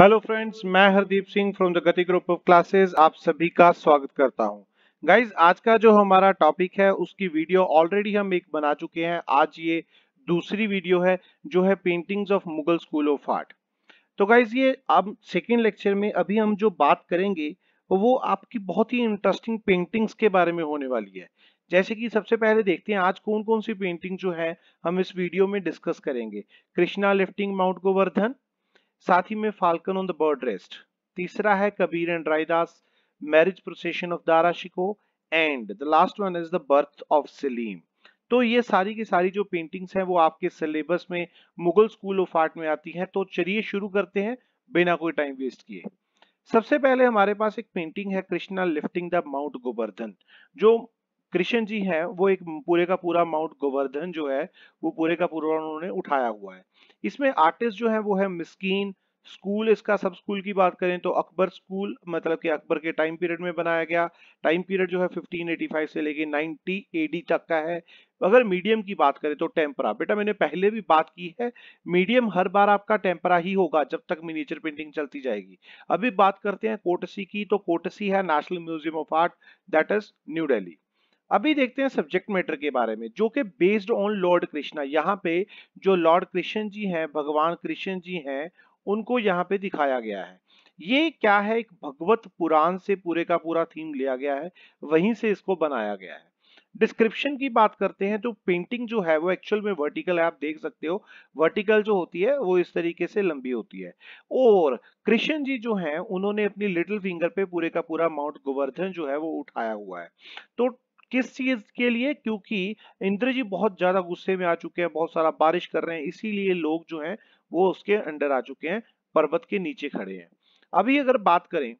hello friends मैं Hardeep Singh from the Gati group of classes आप सभी का स्वागत करता हूं गाइस आज का जो हमारा टॉपिक है उसकी वीडियो ऑलरेडी हम एक बना चुके हैं आज ये दूसरी वीडियो है जो है paintings of Mughal school of art तो गाइज ये अब सेकेंड लेक्चर में अभी हम जो बात करेंगे वो आपकी बहुत ही इंटरेस्टिंग पेंटिंग्स के बारे में होने वाली है जैसे कि सबसे पहले देखते हैं आज कौन कौन सी पेंटिंग जो है हम इस वीडियो में डिस्कस करेंगे कृष्णा लिफ्टिंग माउंट गोवर्धन साथ ही में falcon on the bird rest तीसरा है Kabir and Raidas marriage procession of Dara Shikoh and the last one is the birth of Salim तो ये सारी की सारी जो पेंटिंग्स हैं वो आपके सिलेबस में मुगल स्कूल ऑफ आर्ट में आती हैं तो चलिए शुरू करते हैं बिना कोई टाइम वेस्ट किए सबसे पहले हमारे पास एक पेंटिंग है Krishna lifting the mount Govardhan जो कृष्ण जी हैं वो एक पूरे का पूरा माउंट गोवर्धन जो है वो पूरे का पूरा उन्होंने उठाया हुआ है इसमें आर्टिस्ट जो है वो है मिस्कीन स्कूल इसका सब स्कूल की बात करें तो अकबर स्कूल मतलब कि अकबर के टाइम पीरियड में बनाया गया टाइम पीरियड जो है 1585 से लेके 90 एडी तक का है अगर मीडियम की बात करें तो टेम्परा बेटा मैंने पहले भी बात की है मीडियम हर बार आपका टेम्परा ही होगा जब तक मिनीचर पेंटिंग चलती जाएगी अभी बात करते हैं कोटसी की तो कोटसी है National Museum of Art that is New Delhi अभी देखते हैं सब्जेक्ट मैटर के बारे में जो कि बेस्ड ऑन लॉर्ड कृष्णा यहाँ पे जो लॉर्ड कृष्ण जी हैं भगवान कृष्ण जी हैं उनको यहाँ पे दिखाया गया है ये क्या है एक भगवत पुराण से पूरे का पूरा थीम लिया गया है वहीं से इसको बनाया गया है डिस्क्रिप्शन की बात करते हैं तो पेंटिंग जो है वो एक्चुअल में वर्टिकल है आप देख सकते हो वर्टिकल जो होती है वो इस तरीके से लंबी होती है और कृष्ण जी जो हैं उन्होंने अपनी लिटिल फिंगर पे पूरे का पूरा माउंट गोवर्धन जो है वो उठाया हुआ है तो किस चीज के लिए क्योंकि इंद्र जी बहुत ज्यादा गुस्से में आ चुके हैं बहुत सारा बारिश कर रहे हैं इसीलिए लोग जो हैं वो उसके अंडर आ चुके हैं पर्वत के नीचे खड़े हैं अभी अगर बात करें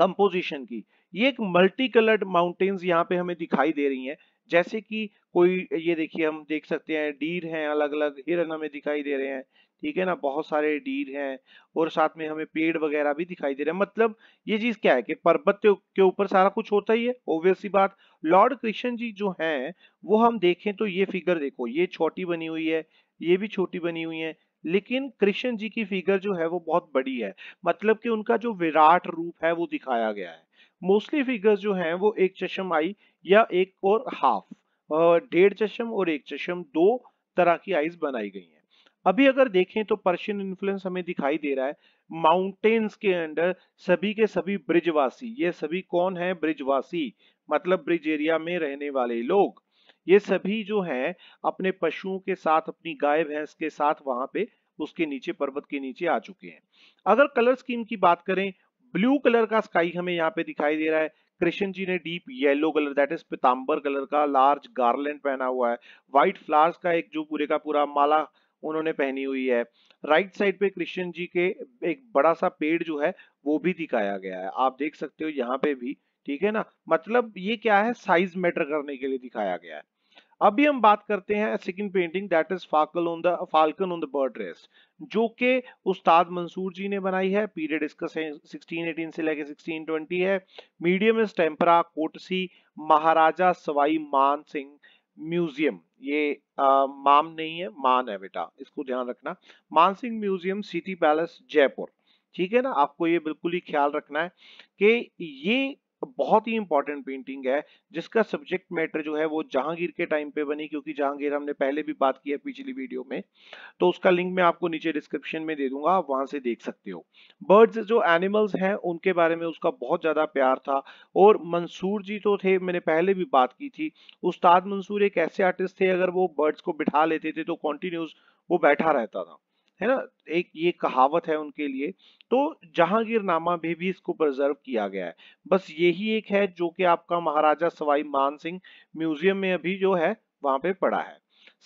कंपोजिशन की ये एक मल्टी कलर्ड माउंटेन्स यहाँ पे हमें दिखाई दे रही हैं जैसे कि कोई ये देखिए हम देख सकते हैं डीर हैं अलग अलग हिरन हमें दिखाई दे रहे हैं ठीक है ना बहुत सारे डीर हैं और साथ में हमें पेड़ वगैरह भी दिखाई दे रहे हैं मतलब ये चीज क्या है कि पर्वत के ऊपर सारा कुछ होता ही है ओब्वियसली बात लॉर्ड कृष्ण जी जो हैं वो हम देखें तो ये फिगर देखो ये छोटी बनी हुई है ये भी छोटी बनी हुई है लेकिन कृष्ण जी की फिगर जो है वो बहुत बड़ी है मतलब कि उनका जो विराट रूप है वो दिखाया गया है मोस्टली फिगर्स जो हैं वो एक चशम आई या एक और हाफ डेढ़ चशम और एक चशम दो तरह की आईज बनाई गई हैं अभी अगर देखें तो पर्शियन इन्फ्लुएंस हमें दिखाई दे रहा है माउंटेन्स के अंडर सभी के सभी ब्रिजवासी ये सभी कौन है ब्रिजवासी मतलब ब्रिज एरिया में रहने वाले लोग ये सभी जो हैं अपने पशुओं के साथ अपनी गाय भैंस के साथ वहां पे उसके नीचे पर्वत के नीचे आ चुके हैं अगर कलर स्कीम की बात करें ब्लू कलर का स्काई हमें यहाँ पे दिखाई दे रहा है कृष्ण जी ने deep yellow colour that is पिताम्बर कलर का लार्ज गार्लैंड पहना हुआ है व्हाइट फ्लावर्स का एक जो पूरे का पूरा माला उन्होंने पहनी हुई है राइट साइड पे कृष्ण जी के एक बड़ा सा पेड़ जो है वो भी दिखाया गया है आप देख सकते हो यहाँ पे भी ठीक है ना मतलब ये क्या है साइज मैटर करने के लिए दिखाया गया है अभी हम बात करते हैं second painting that is falcon on the falcon on the bird rest जो के उस्ताद मंसूर जी ने बनाई है पीरियड इसका 1618 से लेके 1620 है medium is tempera courtesy Maharaja Sawai Man Singh museum ये आ, माम नहीं है मान है बेटा इसको ध्यान रखना Mansingh Museum City Palace Jaipur ठीक है ना आपको ये बिल्कुल ही ख्याल रखना है कि ये तो बहुत ही इंपॉर्टेंट पेंटिंग है जिसका सब्जेक्ट मैटर जो है वो जहांगीर के टाइम पे बनी क्योंकि जहांगीर हमने पहले भी बात की है पिछली वीडियो में तो उसका लिंक मैं आपको नीचे डिस्क्रिप्शन में दे दूंगा आप वहां से देख सकते हो बर्ड्स जो एनिमल्स हैं उनके बारे में उसका बहुत ज्यादा प्यार था और मंसूर जी तो थे मैंने पहले भी बात की थी उस्ताद मंसूर एक ऐसे आर्टिस्ट थे अगर वो बर्ड्स को बिठा लेते थे तो कॉन्टिन्यूस वो बैठा रहता था है ना एक ये कहावत है उनके लिए तो जहांगीरनामा नामा भी इसको प्रिजर्व किया गया है बस यही एक है जो कि आपका महाराजा सवाई मान सिंह म्यूजियम में अभी जो है वहां पे पड़ा है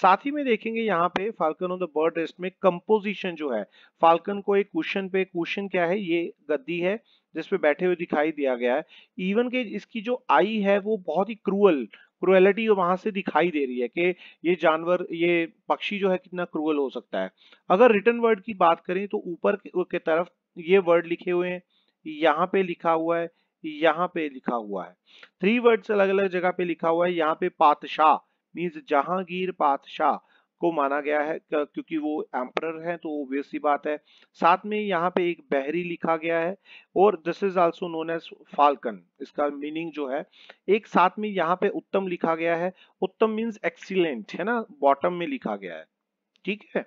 साथ ही में देखेंगे यहाँ पे falcon of the bird rest में कंपोजिशन जो है फाल्कन को एक क्वेश्चन पे क्वेश्चन क्या है ये गद्दी है जिसपे बैठे हुए दिखाई दिया गया है इवन के इसकी जो आई है वो बहुत ही क्रूअल क्रुएलिटी वहां से दिखाई दे रही है कि ये जानवर ये पक्षी जो है कितना क्रूअल हो सकता है अगर रिटर्न वर्ड की बात करें तो ऊपर के तरफ ये वर्ड लिखे हुए हैं यहाँ पे लिखा हुआ है यहाँ पे लिखा हुआ है थ्री वर्ड्स अलग अलग जगह पे लिखा हुआ है यहाँ पे पातशाह मीन्स जहांगीर पातशाह को माना गया है क्योंकि वो एम्पर हैं तो ऑब्वियस ही बात है साथ में यहाँ पे एक बहरी लिखा गया है और this is also known as falcon इसका मीनिंग जो है एक साथ में यहाँ पे उत्तम लिखा गया है उत्तम मीन्स एक्सीलेंट है ना बॉटम में लिखा गया है ठीक है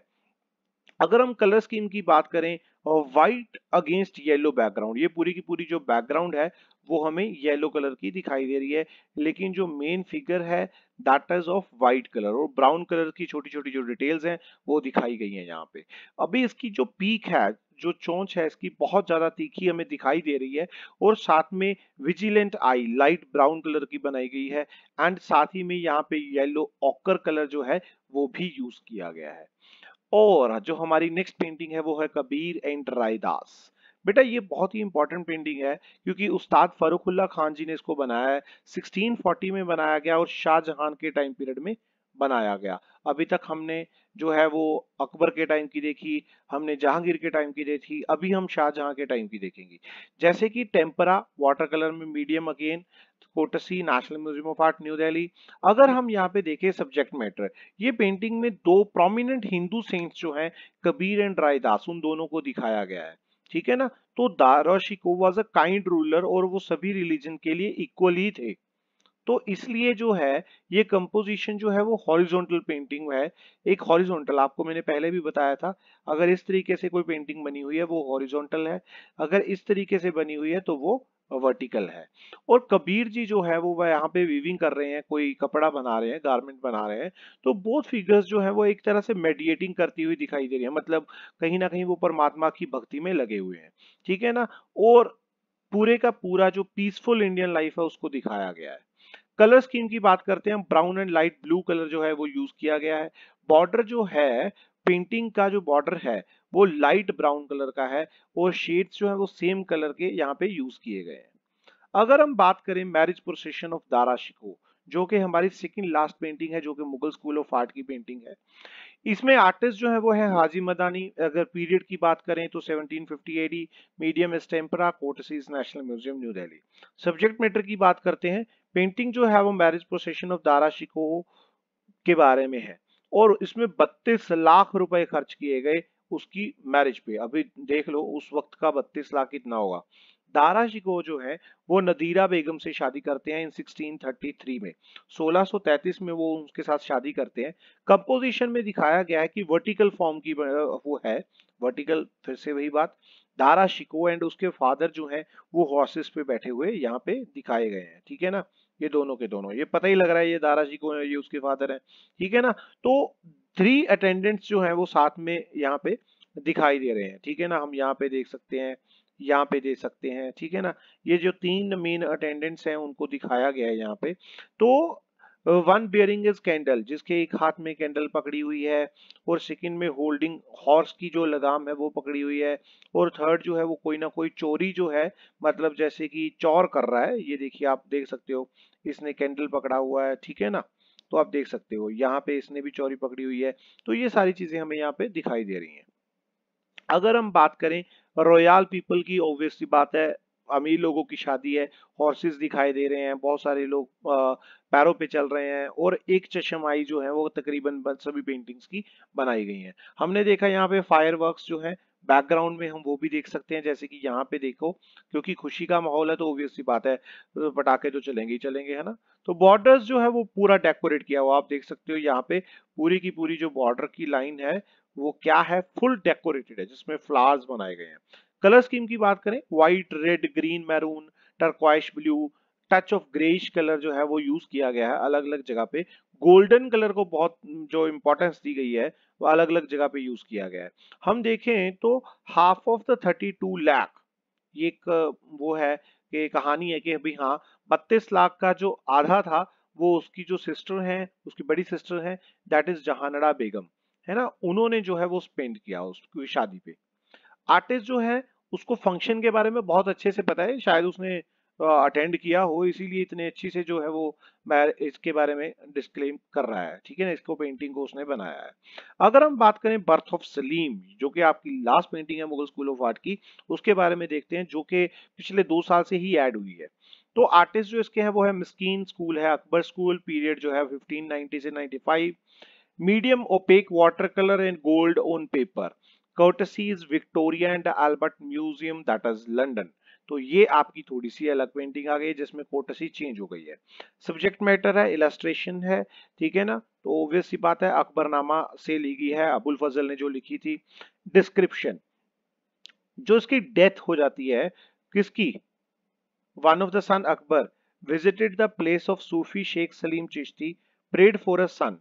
अगर हम कलर स्कीम की बात करें व्हाइट अगेंस्ट येलो बैकग्राउंड ये पूरी की पूरी जो बैकग्राउंड है वो हमें येलो कलर की दिखाई दे रही है लेकिन जो मेन फिगर है that is of white colour और ब्राउन कलर की छोटी छोटी जो डिटेल्स हैं वो दिखाई गई हैं यहाँ पे अभी इसकी जो पीक है जो चोंच है इसकी बहुत ज्यादा तीखी हमें दिखाई दे रही है और साथ में vigilant eye light brown colour की बनाई गई है एंड साथ ही में यहाँ पे येलो ऑकर कलर जो है वो भी यूज किया गया है और जो हमारी नेक्स्ट पेंटिंग है वो है कबीर एंड रायदास बेटा ये बहुत ही इंपॉर्टेंट पेंटिंग है क्योंकि उस्ताद फरुखुल्ला खान जी ने इसको बनाया है 1640 में बनाया गया और शाहजहां के टाइम पीरियड में बनाया गया अभी तक हमने जो है वो अकबर के टाइम की देखी हमने जहांगीर के टाइम की देखी अभी हम शाहजहां के टाइम की देखेंगे जैसे कि टेम्परा वाटर कलर में medium again courtesy National Museum of Art New Delhi अगर हम यहाँ पे देखें सब्जेक्ट मैटर ये पेंटिंग में दो प्रोमिनेंट हिंदू सेंट्स जो हैं कबीर एंड रायदास उन दोनों को दिखाया गया है ठीक है ना तो Dara Shikoh was a kind ruler और वो सभी रिलीजन के लिए इक्वल ही थे तो इसलिए जो है ये कंपोजिशन जो है वो हॉरिजोंटल पेंटिंग है एक हॉरिजोंटल आपको मैंने पहले भी बताया था अगर इस तरीके से कोई पेंटिंग बनी हुई है वो हॉरिजोंटल है अगर इस तरीके से बनी हुई है तो वो वर्टिकल है और कबीर जी जो है वो वह यहाँ पे वीविंग कर रहे हैं कोई कपड़ा बना रहे हैं गारमेंट बना रहे हैं तो बोथ फिगर्स जो है वो एक तरह से मेडिएटिंग करती हुई दिखाई दे रही है मतलब कहीं ना कहीं वो परमात्मा की भक्ति में लगे हुए हैं ठीक है ना और पूरे का पूरा जो पीसफुल इंडियन लाइफ है उसको दिखाया गया है कलर स्कीम की बात करते हैं brown and light blue colour जो है वो यूज किया गया है बॉर्डर जो है पेंटिंग का जो बॉर्डर है वो लाइट ब्राउन कलर का है और शेड्स जो है वो सेम कलर के यहाँ पे यूज किए गए हैं अगर हम बात करें marriage procession of Dara Shikoh जो कि हमारी सेकंड लास्ट पेंटिंग है जो कि मुगल स्कूल ऑफ आर्ट की पेंटिंग है इसमें आर्टिस्ट जो है वो है हाजी मदानी अगर पीरियड की बात करें तो 1750 AD medium is tempera courtesies National Museum New Delhi subject matter की बात करते हैं पेंटिंग जो है वो marriage procession of Dara Shikoh के बारे में है और इसमें बत्तीस लाख रुपए खर्च किए गए उसकी मैरिज पे अभी देख लो उस वक्त का बत्तीस लाख इतना होगा दारा शिको जो है वो नदीरा बेगम से शादी करते हैं इन 1633 में 1633 में वो उनके साथ शादी करते हैं कंपोजिशन में दिखाया गया है कि वर्टिकल फॉर्म की वो है वर्टिकल फिर से वही बात दारा शिको एंड उसके फादर जो हैं वो हॉर्सेस पे बैठे हुए यहाँ पे दिखाए गए हैं ठीक है ना ये दोनों के दोनों ये पता ही लग रहा है ये दारा शिको है ये उसके फादर है ठीक है ना तो थ्री अटेंडेंट्स जो है वो साथ में यहाँ पे दिखाई दे रहे हैं ठीक है ना हम यहाँ पे देख सकते हैं यहाँ पे दे सकते हैं ठीक है ना ये जो तीन मेन अटेंडेंट्स हैं उनको दिखाया गया है यहाँ पे तो वन बियरिंग इज कैंडल जिसके एक हाथ में कैंडल पकड़ी हुई है और सेकेंड में होल्डिंग हॉर्स की जो लगाम है वो पकड़ी हुई है और थर्ड जो है वो कोई ना कोई चोरी जो है मतलब जैसे कि चोर कर रहा है ये देखिए आप देख सकते हो इसने कैंडल पकड़ा हुआ है ठीक है ना तो आप देख सकते हो यहाँ पे इसने भी चोरी पकड़ी हुई है तो ये सारी चीजें हमें यहाँ पे दिखाई दे रही है अगर हम बात करें रॉयल पीपल की ऑब्वियसली बात है अमीर लोगों की शादी है हॉर्सेस दिखाई दे रहे हैं बहुत सारे लोग पैरों पे चल रहे हैं और एक चश्माई जो है वो तकरीबन सभी पेंटिंग्स की बनाई गई है हमने देखा यहाँ पे फायर जो है बैकग्राउंड में हम वो भी देख सकते हैं जैसे कि यहाँ पे देखो क्योंकि खुशी का माहौल है तो ऑब्वियसली बात है तो पटाखे तो चलेंगे ही चलेंगे है ना तो बॉर्डर्स जो है वो पूरा डेकोरेट किया हुआ आप देख सकते हो यहाँ पे पूरी की पूरी जो बॉर्डर की लाइन है वो क्या है फुल डेकोरेटेड है जिसमें फ्लावर्स बनाए गए हैं कलर स्कीम की बात करें white red green maroon turquoise blue touch of grace colour जो है वो यूज किया गया है अलग अलग जगह पे गोल्डन कलर को बहुत जो इम्पोर्टेंस दी गई है वो अलग अलग जगह पे यूज किया गया है हम देखें तो half of the thirty two लैख ये एक वो है कि कहानी है कि अभी हाँ बत्तीस लाख का जो आधा था वो उसकी जो सिस्टर है उसकी बड़ी सिस्टर है दैट इज जहानड़ा बेगम है ना उन्होंने जो है वो स्पेंड किया उसकी शादी पे आर्टिस्ट जो है उसको फंक्शन के बारे में बहुत अच्छे से पता है शायद उसने अटेंड किया हो इसीलिए इतने अच्छी से जो है वो मैं इसके बारे में डिस्क्लेम कर रहा है ठीक है ना इसको पेंटिंग को उसने बनाया है अगर हम बात करें बर्थ ऑफ सलीम जो कि आपकी लास्ट पेंटिंग है मुगल स्कूल ऑफ आर्ट की उसके बारे में देखते हैं जो कि पिछले दो साल से ही ऐड हुई है तो आर्टिस्ट जो इसके हैं वो है मिस्कीन स्कूल है अकबर स्कूल पीरियड जो है फिफ्टीन से 95 medium opaque water colour and gold on paper courtesies Victoria and Albert Museum that is London तो ये आपकी थोड़ी सी अलग पेंटिंग आ गई जिसमें कोटसी चेंज हो गई है सब्जेक्ट मैटर है इलास्ट्रेशन है ठीक है ना तो ऑब्वियस बात है अकबरनामा से ली गई है अबुल फजल ने जो लिखी थी डिस्क्रिप्शन जो इसकी डेथ हो जाती है किसकी one of the son Akbar visited the place of Sufi Sheikh Salim Chishti prayed for a son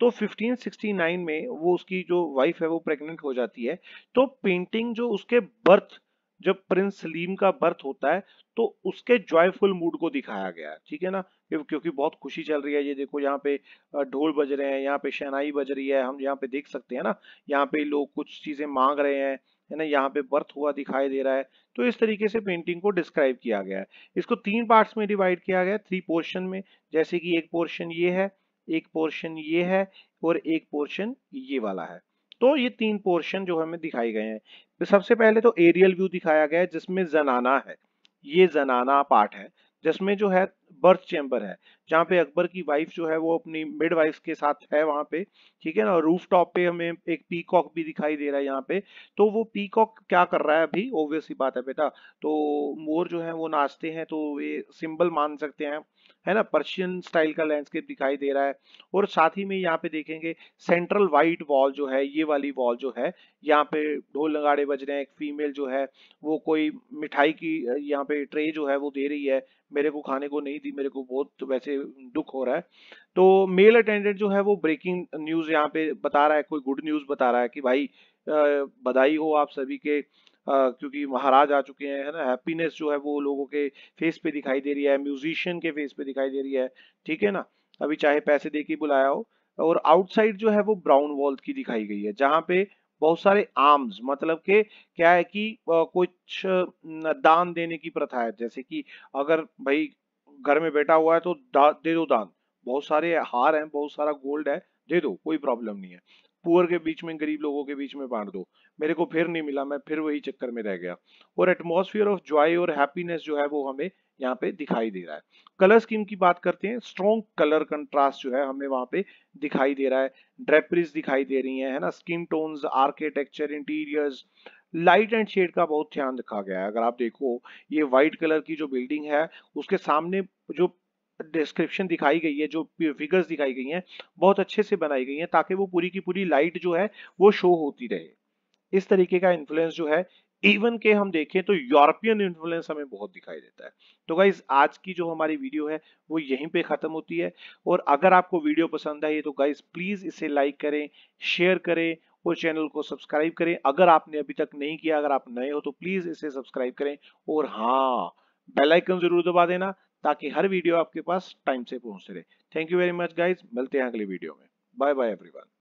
तो 1569 में वो उसकी जो वाइफ है वो प्रेग्नेंट हो जाती है तो पेंटिंग जो उसके बर्थ जब प्रिंस सलीम का बर्थ होता है तो उसके जॉयफुल मूड को दिखाया गया है ठीक है ना क्योंकि बहुत खुशी चल रही है ये देखो यहाँ पे ढोल बज रहे हैं यहाँ पे शहनाई बज रही है हम यहाँ पे देख सकते हैं ना यहाँ पे लोग कुछ चीजें मांग रहे हैं है ना यहाँ पे बर्थ हुआ दिखाई दे रहा है तो इस तरीके से पेंटिंग को डिस्क्राइब किया गया है इसको तीन पार्ट्स में डिवाइड किया गया थ्री पोर्शन में जैसे कि एक पोर्शन ये है एक पोर्शन ये है और एक पोर्शन ये वाला है तो ये तीन पोर्शन जो हमें दिखाई गए हैं तो सबसे पहले तो एरियल व्यू दिखाया गया है जिसमें जनाना है ये जनाना पार्ट है जिसमें जो है बर्थ चैम्बर है जहाँ पे अकबर की वाइफ जो है वो अपनी मिड वाइफ के साथ है वहाँ पे ठीक है ना और रूफ टॉप पे हमें एक पीकॉक भी दिखाई दे रहा है यहाँ पे तो वो पीकॉक क्या कर रहा है अभी ओब्वियस ही बात है बेटा तो मोर जो है वो नाचते हैं तो ये सिंबल मान सकते हैं है ना पर्शियन स्टाइल का लैंडस्केप दिखाई दे रहा है और साथ ही में यहाँ पे देखेंगे सेंट्रल वाइट वॉल जो है ये वाली वॉल जो है यहाँ पे ढोल लगाड़े बज रहे हैं एक फीमेल जो है वो कोई मिठाई की यहाँ पे ट्रे जो है वो दे रही है मेरे को खाने को नहीं दी मेरे को बहुत वैसे दुख हो रहा है तो मेल अटेंडेंट जो है वो ब्रेकिंग न्यूज यहाँ पे बता रहा है कोई गुड न्यूज बता रहा है कि भाई बधाई हो आप सभी के क्योंकि महाराज आ चुके हैं है ना हैप्पीनेस जो है वो लोगों के फेस पे दिखाई दे रही है म्यूजिशियन के फेस पे दिखाई दे रही है ठीक है ना अभी चाहे पैसे दे के बुलाया हो और आउटसाइड जो है वो ब्राउन वॉल की दिखाई गई है जहाँ पे बहुत सारे आर्म्स मतलब के क्या है कि कुछ दान देने की प्रथा है जैसे कि अगर भाई घर में बैठा हुआ है तो दे दो दान बहुत सारे हार हैं बहुत सारा गोल्ड है दे दो कोई प्रॉब्लम नहीं है पुअर के बीच में गरीब लोगों के बीच में बांट दो मेरे को फिर नहीं मिला मैं फिर वही चक्कर में रह गया और एटमोसफियर ऑफ जॉय और हैप्पीनेस जो है वो हमें यहाँ पे दिखाई दे रहा है कलर स्कीम की बात करते हैं स्ट्रॉन्ग कलर कंट्रास्ट जो है हमें वहां पे दिखाई दे रहा है ड्रेपरीज दिखाई दे रही है, है ना skin tones architecture interiors light and shade का बहुत ध्यान रखा गया है अगर आप देखो ये व्हाइट कलर की जो बिल्डिंग है उसके सामने जो डिस्क्रिप्शन दिखाई गई है जो फिगर्स दिखाई गई हैं बहुत अच्छे से बनाई गई हैं ताकि वो पूरी की पूरी लाइट जो है वो शो होती रहे इस तरीके का इन्फ्लुएंस जो है इवन के हम देखें तो यूरोपियन इन्फ्लुएंस हमें बहुत दिखाई देता है तो गाइज आज की जो हमारी वीडियो है वो यहीं पे ख़त्म होती है और अगर आपको वीडियो पसंद आई तो गाइज प्लीज़ इसे लाइक करें शेयर करें और चैनल को सब्सक्राइब करें अगर आपने अभी तक नहीं किया अगर आप नए हो तो प्लीज़ इसे सब्सक्राइब करें और हाँ बेलाइकन ज़रूर दबा देना ताकि हर वीडियो आपके पास टाइम से पहुंच रहे thank you very much guys मिलते हैं अगले वीडियो में बाय बाय एवरीवन